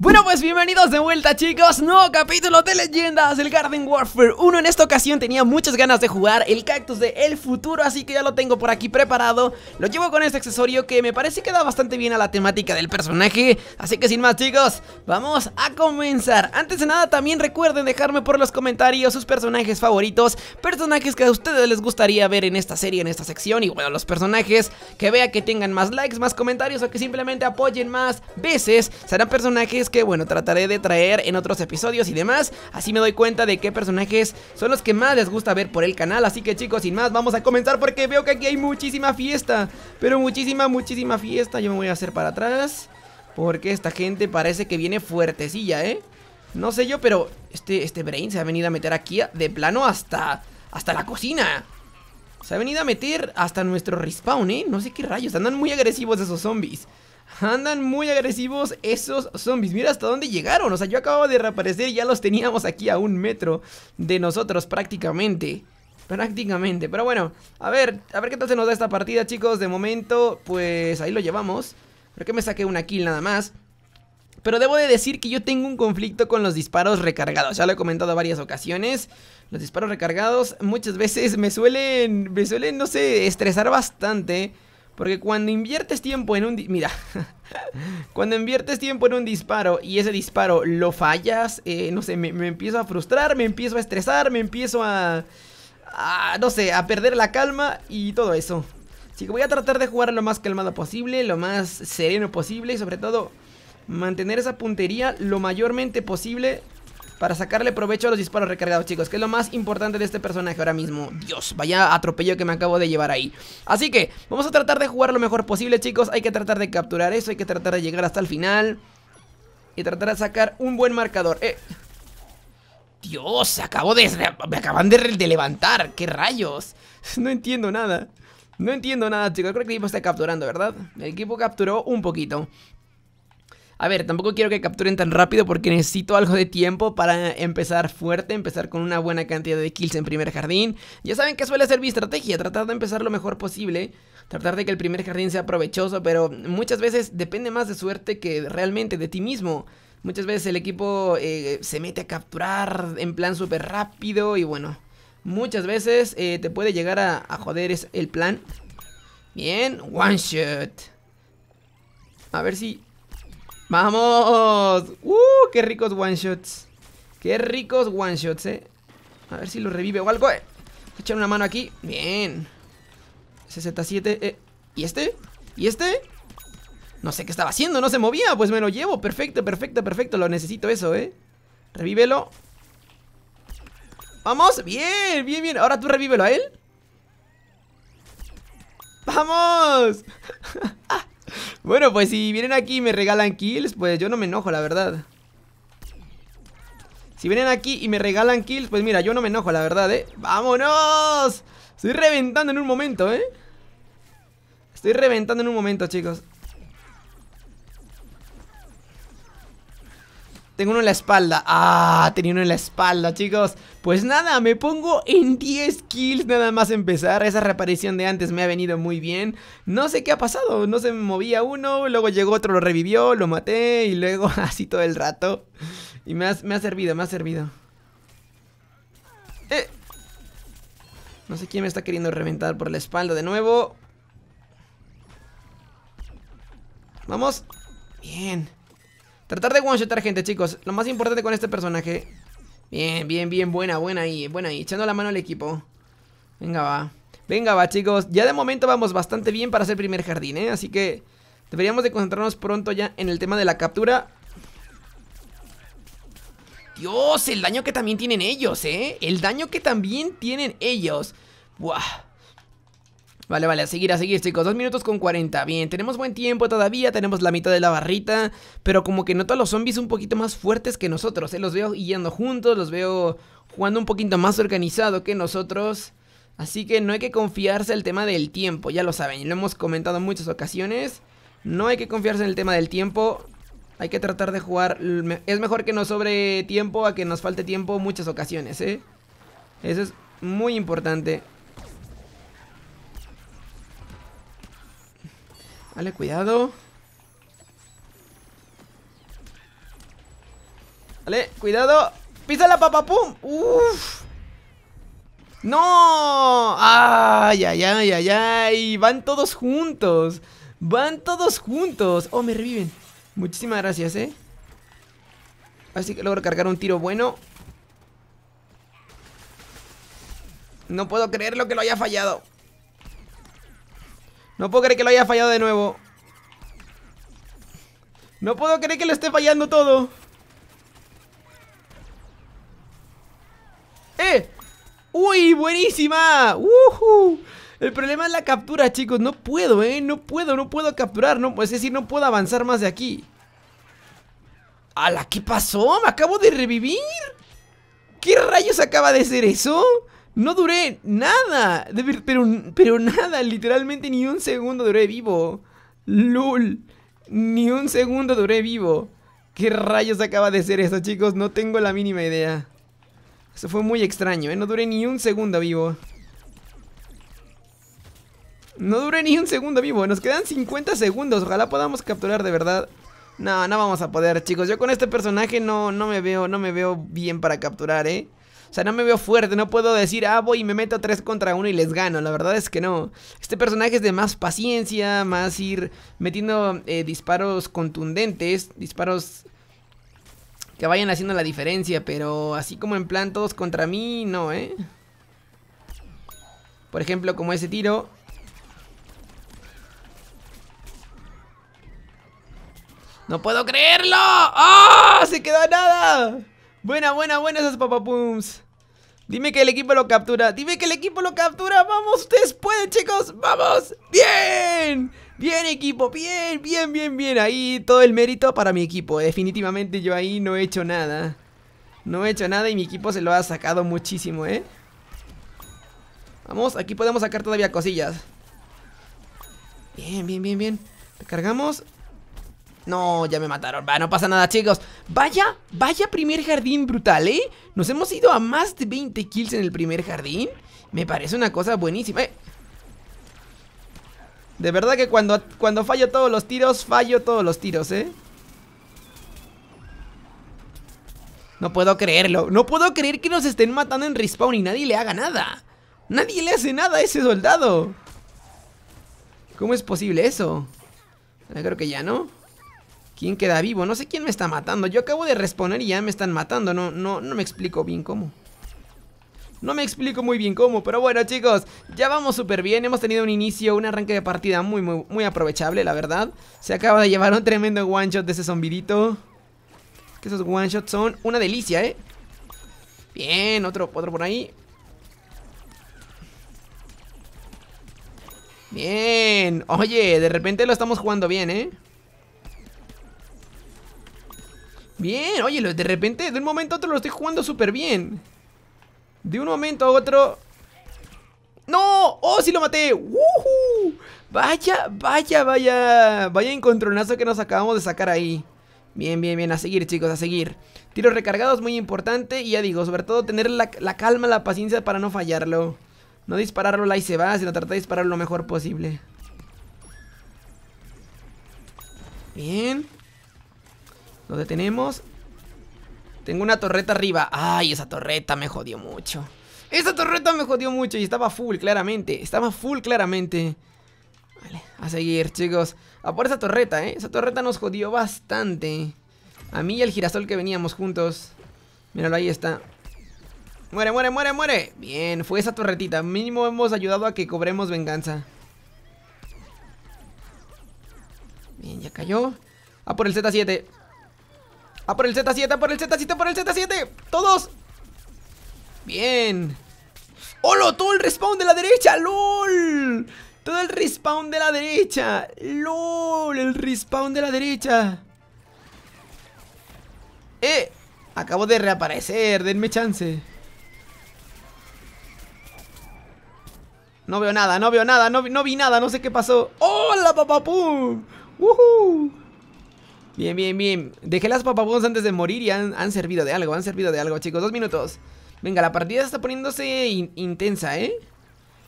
Bueno pues bienvenidos de vuelta chicos, nuevo capítulo de leyendas del Garden Warfare 1 En esta ocasión tenía muchas ganas de jugar el cactus de El Futuro así que ya lo tengo por aquí preparado Lo llevo con este accesorio que me parece que da bastante bien a la temática del personaje Así que sin más chicos, vamos a comenzar Antes de nada también recuerden dejarme por los comentarios sus personajes favoritos Personajes que a ustedes les gustaría ver en esta serie, en esta sección Y bueno, los personajes que vea que tengan más likes, más comentarios o que simplemente apoyen más veces Serán personajes que bueno, trataré de traer en otros episodios y demás. Así me doy cuenta de qué personajes son los que más les gusta ver por el canal. Así que chicos, sin más, vamos a comenzar porque veo que aquí hay muchísima fiesta. Pero muchísima, muchísima fiesta. Yo me voy a hacer para atrás. Porque esta gente parece que viene fuertecilla, ¿eh? No sé yo, pero este, este Brain se ha venido a meter aquí de plano hasta, hasta la cocina. Se ha venido a meter hasta nuestro respawn, ¿eh? No sé qué rayos. Andan muy agresivos esos zombies. Andan muy agresivos esos zombies. Mira hasta dónde llegaron. O sea, yo acababa de reaparecer y ya los teníamos aquí a un metro de nosotros prácticamente. Prácticamente. Pero bueno, a ver, a ver qué tal se nos da esta partida, chicos. De momento, pues ahí lo llevamos. Creo que me saqué una kill nada más. Pero debo de decir que yo tengo un conflicto con los disparos recargados. Ya lo he comentado varias ocasiones. Los disparos recargados muchas veces me suelen, me suelen, no sé, estresar bastante. Porque cuando inviertes tiempo en un... Mira, cuando inviertes tiempo en un disparo y ese disparo lo fallas, eh, no sé, me, empiezo a frustrar, me empiezo a estresar, me empiezo a, a... No sé, a perder la calma y todo eso. Así que voy a tratar de jugar lo más calmado posible, lo más sereno posible y sobre todo mantener esa puntería lo mayormente posible para sacarle provecho a los disparos recargados, chicos, que es lo más importante de este personaje ahora mismo. Dios, vaya atropello que me acabo de llevar ahí. Así que vamos a tratar de jugar lo mejor posible, chicos. Hay que tratar de capturar eso, hay que tratar de llegar hasta el final y tratar de sacar un buen marcador. Eh. Dios, acabo de... Me acaban de, de levantar. ¿Qué rayos? No entiendo nada. No entiendo nada, chicos. Creo que el equipo está capturando, ¿verdad? El equipo capturó un poquito. A ver, tampoco quiero que capturen tan rápido porque necesito algo de tiempo para empezar fuerte, empezar con una buena cantidad de kills en primer jardín. Ya saben que suele ser mi estrategia, tratar de empezar lo mejor posible, tratar de que el primer jardín sea provechoso, pero muchas veces depende más de suerte que realmente de ti mismo. Muchas veces el equipo eh, se mete a capturar en plan súper rápido y bueno, muchas veces eh, te puede llegar a, joder el plan. Bien, one shot. A ver si ¡Vamos! ¡Uh! ¡Qué ricos one shots! ¡Qué ricos one shots, eh! A ver si lo revive o algo, eh. Echar una mano aquí. Bien. 67, eh. ¿Y este? ¿Y este? No sé qué estaba haciendo, no se movía. Pues me lo llevo. Perfecto, perfecto, perfecto. Lo necesito eso, eh. Revívelo. ¡Vamos! ¡Bien, bien, bien! Ahora tú revívelo a él. ¡Vamos! Bueno, pues si vienen aquí y me regalan kills, pues yo no me enojo, la verdad. Si vienen aquí y me regalan kills, pues mira, yo no me enojo, la verdad, ¿eh? ¡Vámonos! Estoy reventando en un momento, ¿eh? Estoy reventando en un momento, chicos. Tengo uno en la espalda. Ah, tenía uno en la espalda, chicos. Pues nada, me pongo en 10 kills nada más empezar. Esa reaparición de antes me ha venido muy bien. No sé qué ha pasado. No se me movía uno, luego llegó otro, lo revivió, lo maté y luego así todo el rato. Y me ha, me ha servido, me ha servido. Eh. No sé quién me está queriendo reventar por la espalda de nuevo. Vamos. Bien. Tratar de one-shotar gente, chicos. Lo más importante con este personaje. Bien, bien, bien. Buena, buena ahí. Buena ahí. Echando la mano al equipo. Venga, va. Venga, va, chicos. Ya de momento vamos bastante bien para hacer primer jardín, ¿eh? Así que deberíamos de concentrarnos pronto ya en el tema de la captura. Dios, el daño que también tienen ellos, ¿eh? El daño que también tienen ellos. Buah. Vale, vale, a seguir, a seguir, chicos. Dos minutos con 40. Bien, tenemos buen tiempo todavía. Tenemos la mitad de la barrita. Pero como que noto a los zombies un poquito más fuertes que nosotros. ¿eh? Los veo yendo juntos. Los veo jugando un poquito más organizado que nosotros. Así que no hay que confiarse al tema del tiempo. Ya lo saben, lo hemos comentado en muchas ocasiones. No hay que confiarse en el tema del tiempo. Hay que tratar de jugar. Es mejor que nos sobre tiempo a que nos falte tiempo muchas ocasiones, ¿eh? Eso es muy importante. Vale, cuidado. Vale, cuidado. ¡Pisa la papapum! ¡Uf! ¡No! ¡Ay, ay, ay, ay, ay! ¡Van todos juntos! ¡Van todos juntos! ¡Oh, me reviven! Muchísimas gracias, ¿eh? Así que logro cargar un tiro bueno. No puedo creer lo que lo haya fallado. No puedo creer que lo haya fallado de nuevo No puedo creer que lo esté fallando todo ¡Eh! ¡Uy! ¡Buenísima! ¡Uh! El problema es la captura, chicos No puedo, ¿eh? No puedo, no puedo capturar no, Es decir, no puedo avanzar más de aquí ¡Hala! ¿Qué pasó? ¿Me acabo de revivir? ¿Qué rayos acaba de ser eso? No duré nada, pero, pero nada, literalmente ni un segundo duré vivo. ¡Lul! ni un segundo duré vivo. ¿Qué rayos acaba de ser eso, chicos? No tengo la mínima idea. Eso fue muy extraño, ¿eh? No duré ni un segundo vivo. No duré ni un segundo vivo. Nos quedan 50 segundos. Ojalá podamos capturar de verdad. No, no vamos a poder, chicos. Yo con este personaje no, no me veo, no me veo bien para capturar, ¿eh? O sea, no me veo fuerte, no puedo decir, ah, voy y me meto tres contra uno y les gano. La verdad es que no. Este personaje es de más paciencia, más ir metiendo eh, disparos contundentes, disparos que vayan haciendo la diferencia, pero así como en plan todos contra mí, no, ¿eh? Por ejemplo, como ese tiro. ¡No puedo creerlo! ¡Oh! ¡Se quedó nada! Buena, buena, buena esos papapums. Dime que el equipo lo captura. Dime que el equipo lo captura. Vamos, ustedes pueden, chicos. Vamos. Bien. Bien equipo, bien, bien, bien, bien. Ahí todo el mérito para mi equipo. Definitivamente yo ahí no he hecho nada. No he hecho nada y mi equipo se lo ha sacado muchísimo, ¿eh? Vamos, aquí podemos sacar todavía cosillas. Bien, bien, bien, bien. Recargamos. No, ya me mataron. Va, no pasa nada, chicos. Vaya, vaya primer jardín brutal, ¿eh? Nos hemos ido a más de 20 kills en el primer jardín. Me parece una cosa buenísima. ¿eh? De verdad que cuando, cuando fallo todos los tiros, fallo todos los tiros, ¿eh? No puedo creerlo. No puedo creer que nos estén matando en respawn y nadie le haga nada. Nadie le hace nada a ese soldado. ¿Cómo es posible eso? Creo que ya, ¿no? ¿Quién queda vivo? No sé quién me está matando. Yo acabo de responder y ya me están matando. No, no, no me explico bien cómo. No me explico muy bien cómo, pero bueno chicos, ya vamos súper bien, hemos tenido un inicio, un arranque de partida muy, muy, muy aprovechable, la verdad. Se acaba de llevar un tremendo one shot de ese zombidito. Que esos one shots son una delicia, ¿eh? Bien, otro, otro por ahí. Bien, oye, de repente lo estamos jugando bien, ¿eh? Bien, oye, de repente, de un momento a otro lo estoy jugando súper bien. De un momento a otro... ¡No! ¡Oh, sí lo maté! ¡Woohoo! Vaya, vaya, vaya. Vaya encontronazo que nos acabamos de sacar ahí. Bien, bien, bien. A seguir, chicos, a seguir. Tiros recargados, muy importante. Y ya digo, sobre todo tener la, calma, la paciencia para no fallarlo. No dispararlo ahí se va, sino tratar de dispararlo lo mejor posible. Bien. Lo detenemos. Tengo una torreta arriba. Ay, esa torreta me jodió mucho. Esa torreta me jodió mucho y estaba full, claramente. Estaba full, claramente. Vale, a seguir, chicos. A por esa torreta, ¿eh? Esa torreta nos jodió bastante. A mí y al girasol que veníamos juntos. Míralo, ahí está. Muere, muere, muere, muere. Bien, fue esa torretita. Mínimo hemos ayudado a que cobremos venganza. Bien, ya cayó. A por el Z7. Ah, por el Z7! por el Z7! por el Z7! ¡Todos! Bien. ¡Holo! ¡Todo el respawn de la derecha! ¡Lol! Todo el respawn de la derecha. ¡Lol! El respawn de la derecha. ¡Eh! Acabo de reaparecer. Denme chance. No veo nada, no veo nada, no, vi, no vi nada, no sé qué pasó. ¡Hola, papá! Bien, bien, bien. Dejé las papabons antes de morir y han, servido de algo, han servido de algo, chicos. Dos minutos. Venga, la partida está poniéndose intensa, ¿eh?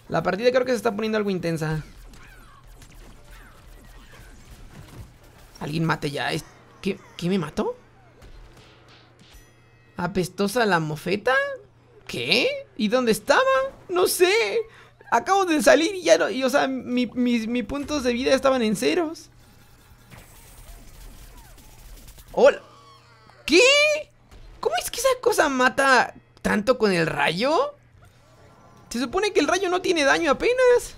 La partida creo que se está poniendo algo intensa. Alguien mate ya. ¿Qué, me mató? ¿Apestosa la mofeta? ¿Qué? ¿Y dónde estaba? No sé. Acabo de salir y ya no... Y, o sea, mi, mis, mis puntos de vida estaban en ceros. ¡Hola! ¿Qué? ¿Cómo es que esa cosa mata tanto con el rayo? Se supone que el rayo no tiene daño apenas.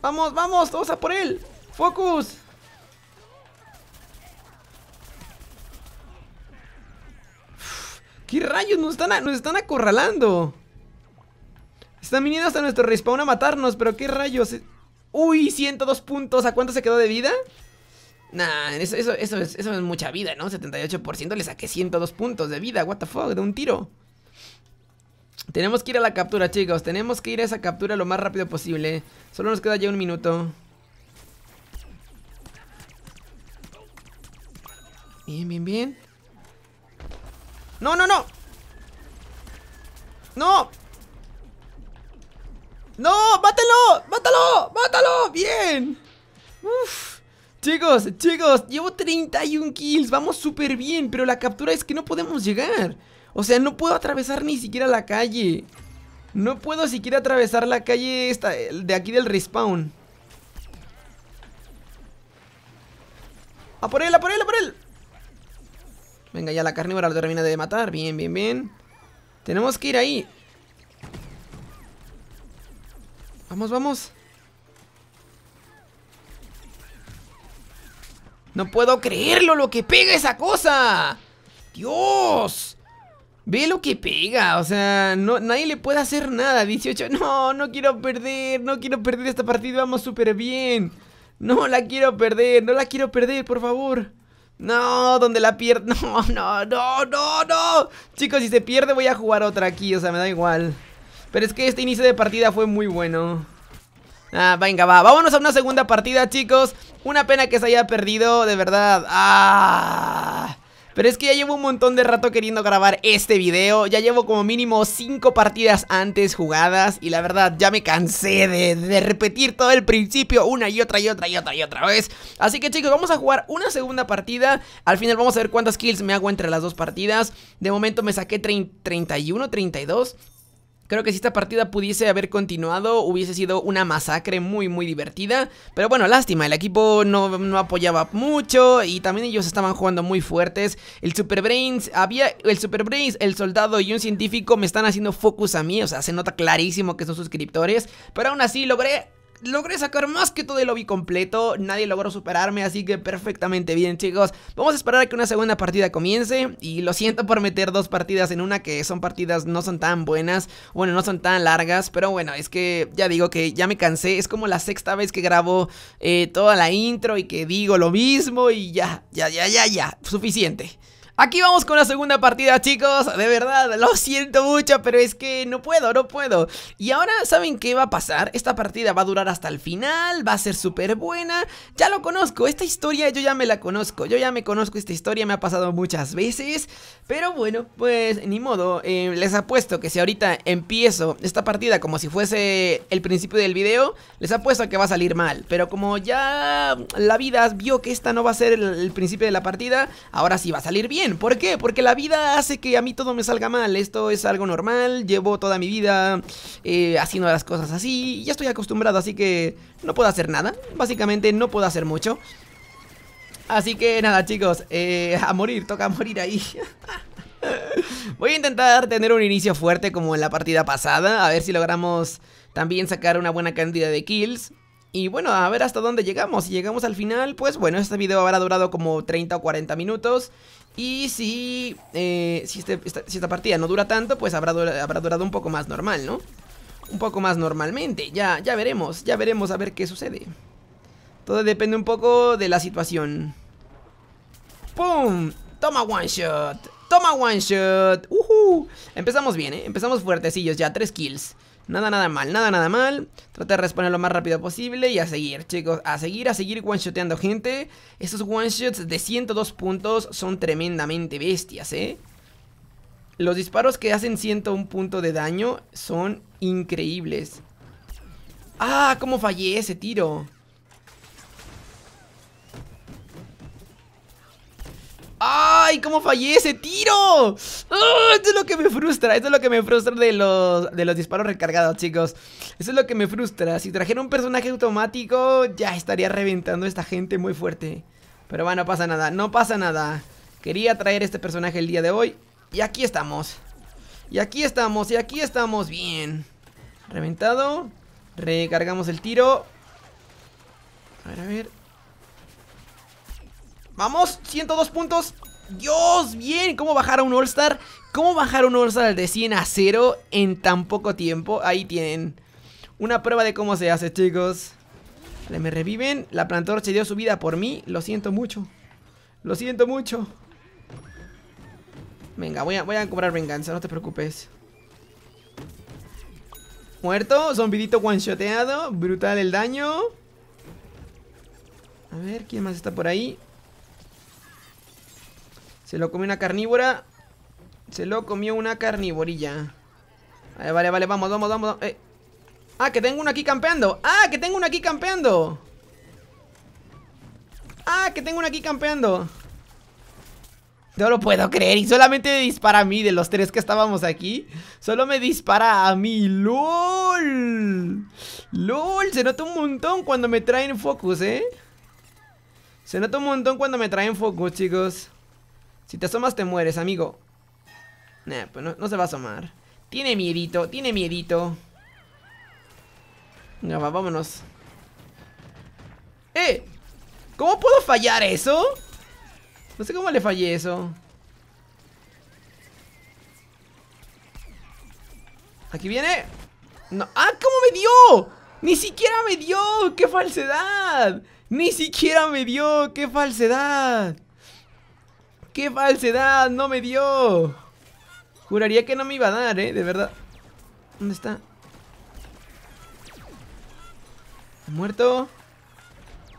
Vamos, vamos, vamos a por él. Focus. ¿Qué rayos nos están, nos están acorralando? Están viniendo hasta nuestro respawn a matarnos, pero qué rayos. Uy, 102 puntos. ¿A cuánto se quedó de vida? Nah, eso, eso, eso, es, mucha vida, ¿no? 78%, le saqué 102 puntos de vida, what the fuck, de un tiro. Tenemos que ir a la captura, chicos. Tenemos que ir a esa captura lo más rápido posible. Solo nos queda ya un minuto. Bien, bien, bien. ¡No, no, no! ¡No! ¡No! ¡Mátalo! ¡Mátalo! ¡Mátalo! ¡Bien! ¡Uf! Chicos, chicos, llevo 31 kills, vamos súper bien, pero la captura es que no podemos llegar O sea, no puedo atravesar ni siquiera la calle No puedo siquiera atravesar la calle esta, de aquí del respawn ¡A por él, a por él, a por él! Venga, ya la carnívora lo termina de matar, bien, bien, bien Tenemos que ir ahí Vamos, vamos No puedo creerlo lo que pega esa cosa. Dios. Ve lo que pega, o sea, nadie le puede hacer nada. 18, no, no quiero perder, no quiero perder esta partida, vamos súper bien. No la quiero perder, no la quiero perder, por favor. No, donde la pierdo, no, no, no, no, no. Chicos, si se pierde voy a jugar otra aquí, o sea, me da igual. Pero es que este inicio de partida fue muy bueno. Ah, venga, va, vámonos a una segunda partida, chicos. Una pena que se haya perdido, de verdad. ¡Ah! Pero es que ya llevo un montón de rato queriendo grabar este video Ya llevo como mínimo 5 partidas antes jugadas Y la verdad ya me cansé de, de, repetir todo el principio una y otra y otra y otra y otra vez Así que chicos, vamos a jugar una segunda partida Al final vamos a ver cuántas kills me hago entre las dos partidas De momento me saqué 31, 32 Creo que si esta partida pudiese haber continuado, hubiese sido una masacre muy, muy divertida. Pero bueno, lástima, el equipo no, apoyaba mucho y también ellos estaban jugando muy fuertes. El Super Brains, había el Super Brains, el soldado y un científico me están haciendo focus a mí. O sea, se nota clarísimo que son suscriptores. Pero aún así logré logré sacar más que todo el lobby completo, nadie logró superarme, así que perfectamente bien chicos. Vamos a esperar a que una segunda partida comience y lo siento por meter dos partidas en una que son partidas no son tan buenas, bueno no son tan largas, pero bueno es que ya digo que ya me cansé, es como la sexta vez que grabo eh, toda la intro y que digo lo mismo y ya, ya, ya, ya, ya, suficiente. Aquí vamos con la segunda partida, chicos. De verdad, lo siento mucho, pero es que no puedo, no puedo. Y ahora, ¿saben qué va a pasar? Esta partida va a durar hasta el final, va a ser súper buena. Ya lo conozco, esta historia yo ya me la conozco. Yo ya me conozco esta historia, me ha pasado muchas veces. Pero bueno, pues ni modo. Eh, les apuesto que si ahorita empiezo esta partida como si fuese el principio del video, les apuesto que va a salir mal. Pero como ya la vida vio que esta no va a ser el principio de la partida, ahora sí va a salir bien. ¿Por qué? Porque la vida hace que a mí todo me salga mal. Esto es algo normal. Llevo toda mi vida eh, haciendo las cosas así. Ya estoy acostumbrado, así que no puedo hacer nada. Básicamente no puedo hacer mucho. Así que nada, chicos. Eh, a morir, toca morir ahí. Voy a intentar tener un inicio fuerte como en la partida pasada. A ver si logramos también sacar una buena cantidad de kills. Y bueno, a ver hasta dónde llegamos. Si llegamos al final, pues bueno, este video habrá durado como 30 o 40 minutos. Y si, eh, este, si, esta, partida no dura tanto, pues habrá, habrá durado un poco más normal, ¿no? Un poco más normalmente, ya, ya veremos, ya veremos a ver qué sucede. Todo depende un poco de la situación. ¡Pum! Toma one shot, toma one shot. Uh Empezamos bien, ¿eh? Empezamos fuertecillos ya, tres kills. Nada, nada mal, nada, nada mal. Trata de responder lo más rápido posible y a seguir, chicos. A seguir, a seguir one-shoteando gente. Esos one-shots de 102 puntos son tremendamente bestias, ¿eh? Los disparos que hacen 101 punto de daño son increíbles. ¡Ah! ¿Cómo fallé ese tiro? ¡Ay! ¿Cómo fallé ese tiro? ¡Eso ¡Ah! Esto es lo que me frustra. Esto es lo que me frustra de los, de los disparos recargados, chicos. Eso es lo que me frustra. Si trajera un personaje automático, ya estaría reventando a esta gente muy fuerte. Pero bueno, no pasa nada. No pasa nada. Quería traer este personaje el día de hoy. Y aquí estamos. Y aquí estamos. Y aquí estamos. Bien. Reventado. Recargamos el tiro. A ver, a ver. Vamos, 102 puntos. Dios, bien, ¿cómo bajar a un All-Star? ¿Cómo bajar un All-Star de 100 a 0 en tan poco tiempo? Ahí tienen una prueba de cómo se hace, chicos. Vale, me reviven. La se dio su vida por mí. Lo siento mucho. Lo siento mucho. Venga, voy a, voy a cobrar venganza, no te preocupes. Muerto, zombidito one-shoteado. Brutal el daño. A ver, ¿quién más está por ahí? Se lo comió una carnívora. Se lo comió una carnívorilla. Vale, vale, vale, vamos, vamos, vamos. Eh. Ah, que tengo uno aquí campeando. Ah, que tengo uno aquí campeando. Ah, que tengo uno aquí campeando. No lo puedo creer y solamente dispara a mí de los tres que estábamos aquí Solo me dispara a mí ¡Lol! ¡Lol! Se nota un montón cuando me traen focus, ¿eh? Se nota un montón cuando me traen focus, chicos si te asomas te mueres, amigo. pues no, se va a asomar. Tiene miedito, tiene miedito. va, vámonos. ¡Eh! ¿Cómo puedo fallar eso? No sé cómo le fallé eso. Aquí viene. No. ¡Ah! ¿Cómo me dio? ¡Ni siquiera me dio! ¡Qué falsedad! ¡Ni siquiera me dio! ¡Qué falsedad! ¡Qué falsedad! ¡No me dio! Juraría que no me iba a dar, ¿eh? De verdad. ¿Dónde está? ¿Muerto?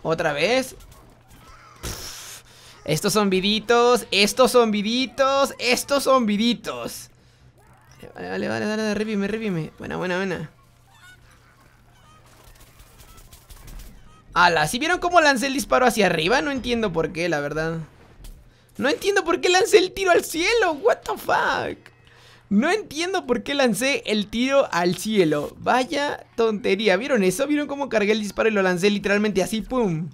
¿Otra vez? estos zombiditos! estos zombiditos! estos zombiditos! Vale, vale, vale, vale, dale revime, revime. Buena, buena, buena. Ala, ¿Si vieron cómo lancé el disparo hacia arriba? No entiendo por qué, la verdad. No entiendo por qué lancé el tiro al cielo. What the fuck. No entiendo por qué lancé el tiro al cielo. Vaya tontería. ¿Vieron eso? ¿Vieron cómo cargué el disparo y lo lancé literalmente así? ¡Pum!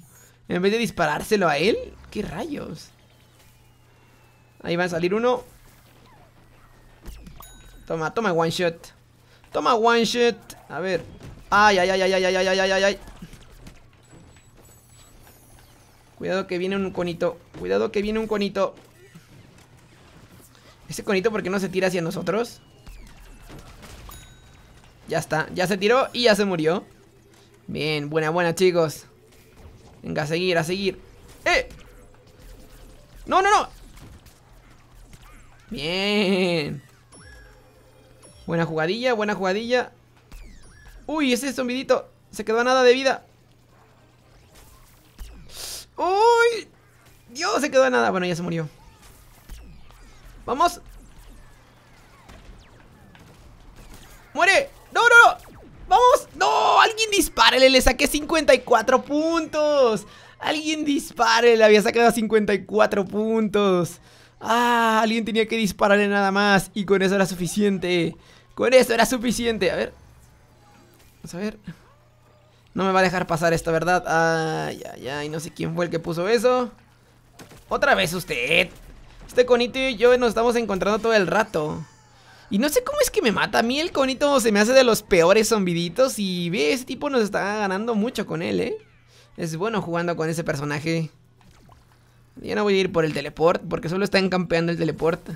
En vez de disparárselo a él. ¿Qué rayos? Ahí va a salir uno. Toma, toma one shot. Toma one shot. A ver. Ay, ay, ay, ay, ay, ay, ay, ay, ay, Cuidado que viene un conito. Cuidado que viene un conito. Ese conito, ¿por qué no se tira hacia nosotros? Ya está, ya se tiró y ya se murió Bien, buena, buena chicos Venga, a seguir, a seguir ¡Eh! ¡No, no, no! Bien Buena jugadilla, buena jugadilla Uy, ese zombidito Se quedó a nada de vida ¡Uy! Dios, se quedó a nada. Bueno, ya se murió. ¡Vamos! ¡Muere! ¡No, no, no! ¡Vamos! ¡No! ¡Alguien dispárele! ¡Le saqué 54 puntos! ¡Alguien Le Había sacado 54 puntos. ¡Ah! Alguien tenía que dispararle nada más. Y con eso era suficiente. Con eso era suficiente. A ver. Vamos a ver. No me va a dejar pasar esta verdad. Ay, ay, ay, no sé quién fue el que puso eso. Otra vez usted. Este conito y yo nos estamos encontrando todo el rato. Y no sé cómo es que me mata. A mí el conito se me hace de los peores zombiditos. Y ve, ese tipo nos está ganando mucho con él, ¿eh? Es bueno jugando con ese personaje. Ya no voy a ir por el teleport, porque solo están campeando el teleport.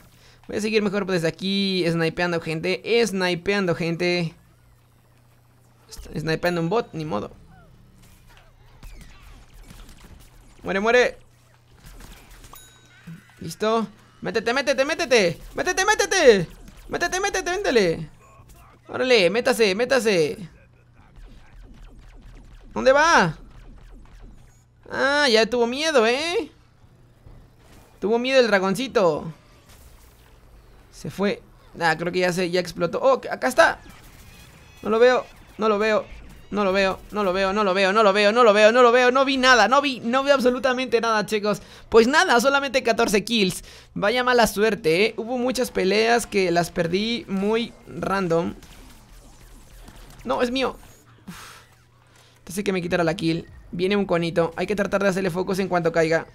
Voy a seguir mejor pues, desde aquí, snipeando gente, snipeando gente. Snipeando un bot, ni modo. Muere, muere. Listo. Métete, métete, métete. Métete, métete. Métete, métete, véndele. Órale, métase, métase. ¿Dónde va? Ah, ya tuvo miedo, ¿eh? Tuvo miedo el dragoncito. Se fue. Ah, creo que ya se ya explotó. Oh, acá está. No lo veo. No lo veo. No lo veo, no lo veo, no lo veo, no lo veo, no lo veo, no lo veo, no vi nada, no vi, no vi absolutamente nada, chicos. Pues nada, solamente 14 kills. Vaya mala suerte, ¿eh? Hubo muchas peleas que las perdí muy random. No, es mío. que me quitará la kill. Viene un conito. Hay que tratar de hacerle focos en cuanto caiga.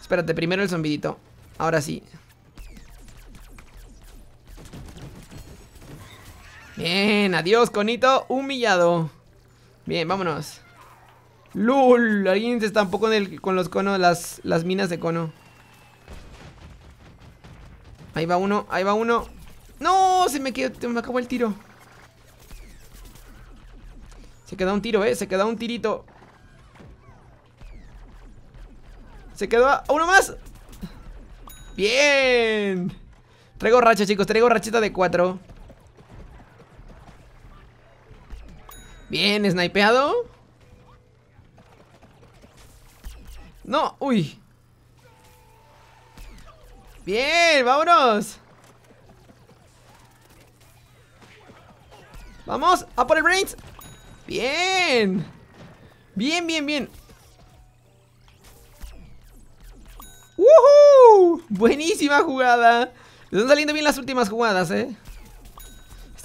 Espérate, primero el zombidito. Ahora sí. Bien, adiós, conito humillado. Bien, vámonos. ¡Lul! Alguien se estampó con, con los conos, las, las minas de cono. Ahí va uno, ahí va uno. ¡No! Se me quedó, me acabó el tiro. Se queda un tiro, eh. Se queda un tirito. Se quedó a uno más. ¡Bien! Traigo racha, chicos. Traigo rachita de cuatro. Bien, snipeado. No, uy. Bien, vámonos. Vamos, a por el Brains. Bien. Bien, bien, bien. ¡Woohoo! Buenísima jugada. Están saliendo bien las últimas jugadas, eh.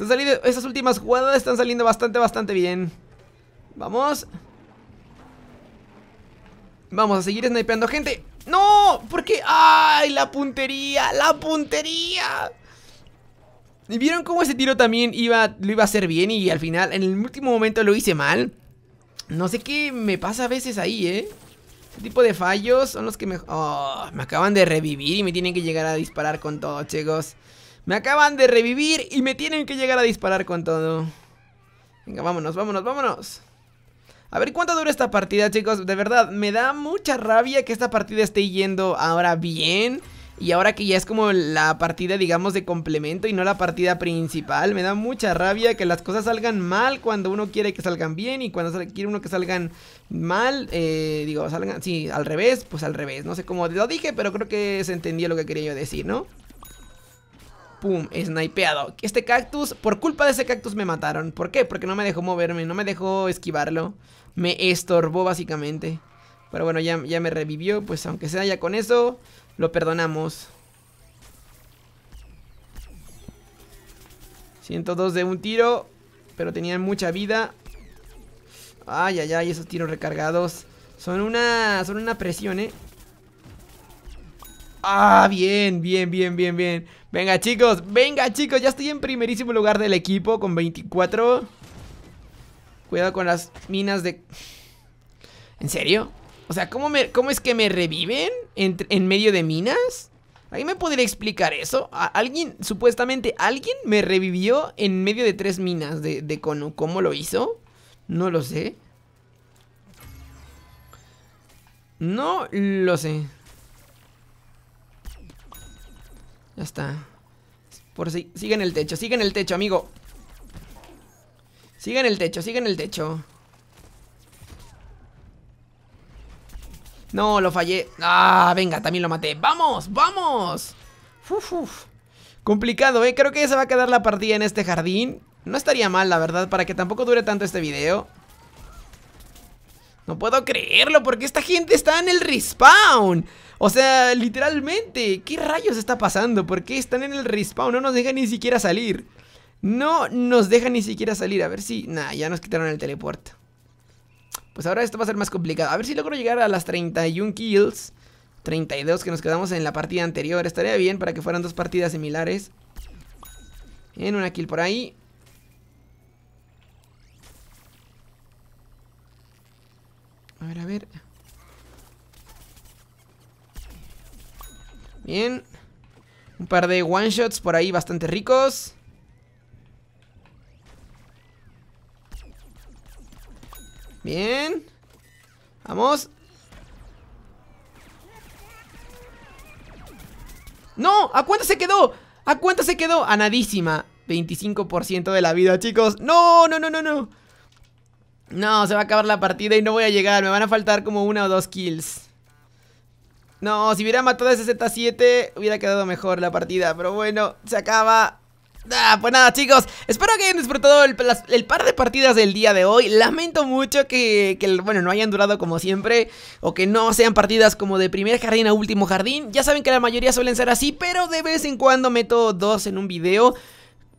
Estas esas últimas jugadas están saliendo bastante, bastante bien. Vamos. Vamos a seguir snipeando gente. ¡No! ¿Por qué? ¡Ay, la puntería! ¡La puntería! ¿Y vieron cómo ese tiro también iba, lo iba a hacer bien y al final, en el último momento lo hice mal? No sé qué me pasa a veces ahí, ¿eh? Este tipo de fallos son los que me... Oh, me acaban de revivir y me tienen que llegar a disparar con todo, chicos. Me acaban de revivir y me tienen que llegar a disparar con todo. Venga, vámonos, vámonos, vámonos. A ver cuánto dura esta partida, chicos. De verdad, me da mucha rabia que esta partida esté yendo ahora bien. Y ahora que ya es como la partida, digamos, de complemento y no la partida principal. Me da mucha rabia que las cosas salgan mal cuando uno quiere que salgan bien. Y cuando quiere uno que salgan mal, eh, digo, salgan, sí, al revés, pues al revés. No sé cómo lo dije, pero creo que se entendió lo que quería yo decir, ¿no? Pum, snipeado. Este cactus, por culpa de ese cactus me mataron. ¿Por qué? Porque no me dejó moverme, no me dejó esquivarlo. Me estorbó básicamente. Pero bueno, ya, ya me revivió. Pues aunque sea ya con eso, lo perdonamos. 102 de un tiro. Pero tenía mucha vida. Ay, ay, ay, esos tiros recargados. Son una, son una presión, eh. Ah, bien, bien, bien, bien, bien Venga chicos, venga chicos Ya estoy en primerísimo lugar del equipo Con 24 Cuidado con las minas de... ¿En serio? O sea, ¿cómo, es que me reviven en, medio de minas? ¿Alguien me podría explicar eso? alguien, supuestamente alguien me revivió en medio de tres minas de, de Kono. ¿Cómo lo hizo? No lo sé. No lo sé. Ya está. Por si, sigue en el techo, sigue en el techo, amigo. Sigue en el techo, sigue en el techo. No, lo fallé. Ah, venga, también lo maté. ¡Vamos, vamos! Uf, Complicado, ¿eh? Creo que se va a quedar la partida en este jardín. No estaría mal, la verdad, para que tampoco dure tanto este video. No puedo creerlo, porque esta gente está en el respawn. O sea, literalmente, ¿qué rayos está pasando? ¿Por qué están en el respawn? No nos dejan ni siquiera salir. No nos dejan ni siquiera salir. A ver si... Nah, ya nos quitaron el teleporte. Pues ahora esto va a ser más complicado. A ver si logro llegar a las 31 kills. 32 que nos quedamos en la partida anterior. Estaría bien para que fueran dos partidas similares. En una kill por ahí. A ver, a ver. Bien. Un par de one shots por ahí bastante ricos. Bien. Vamos. ¡No! ¿A cuánto se quedó? ¿A cuánto se quedó? A nadísima. 25% de la vida, chicos. ¡No, no, no, no, no! No, se va a acabar la partida y no voy a llegar. Me van a faltar como una o dos kills. No, si hubiera matado a ese Z7 hubiera quedado mejor la partida, pero bueno, se acaba. Ah, pues nada chicos, espero que hayan disfrutado el, par de partidas del día de hoy Lamento mucho que, bueno, no hayan durado como siempre O que no sean partidas como de primer jardín a último jardín Ya saben que la mayoría suelen ser así, pero de vez en cuando meto dos en un video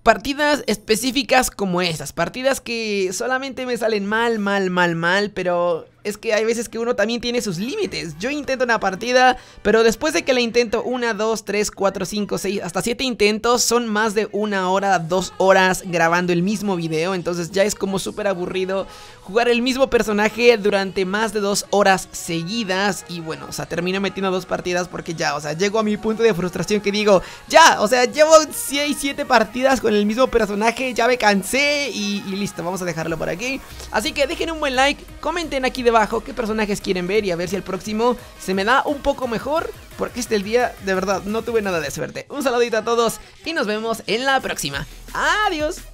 partidas específicas como esas, partidas que solamente me salen mal, mal, mal, mal, pero es que hay veces que uno también tiene sus límites. Yo intento una partida, pero después de que la intento una, dos, tres, cuatro, cinco, seis, hasta siete intentos, son más de una hora, dos horas grabando el mismo video. Entonces ya es como súper aburrido jugar el mismo personaje durante más de dos horas seguidas. Y bueno, o sea, termino metiendo dos partidas porque ya, o sea, llego a mi punto de frustración que digo, ya, o sea, llevo 6, 7 partidas con el mismo personaje, ya me cansé y, listo, vamos a dejarlo por aquí. Así que dejen un buen like, comenten aquí de abajo qué personajes quieren ver y a ver si el próximo se me da un poco mejor. Porque este el día, de verdad, no tuve nada de suerte. Un saludito a todos y nos vemos en la próxima. Adiós.